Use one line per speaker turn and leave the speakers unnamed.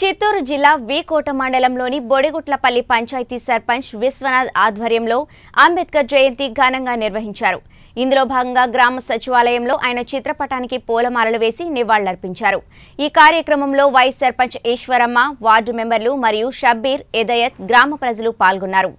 చిత్తూరు జిల్లా వికోట మండలంలోని బొడిగుట్లపల్లి పంచాయతీ సర్పంచ్ విశ్వనాథ్ ఆధ్వర్యంలో అంబేద్కర్ జయంతి ఘనంగా నిర్వహించారు ఇందులో భాగంగా గ్రామ సచివాలయంలో ఆయన చిత్రపటానికి పూలమాలలు వేసి నివాళులర్పించారు ఈ కార్యక్రమంలో వైస్ సర్పంచ్ ఈశ్వరమ్మ వార్డు మెంబర్లు మరియు షబ్బీర్ ఎదయత్ గ్రామ ప్రజలు పాల్గొన్నారు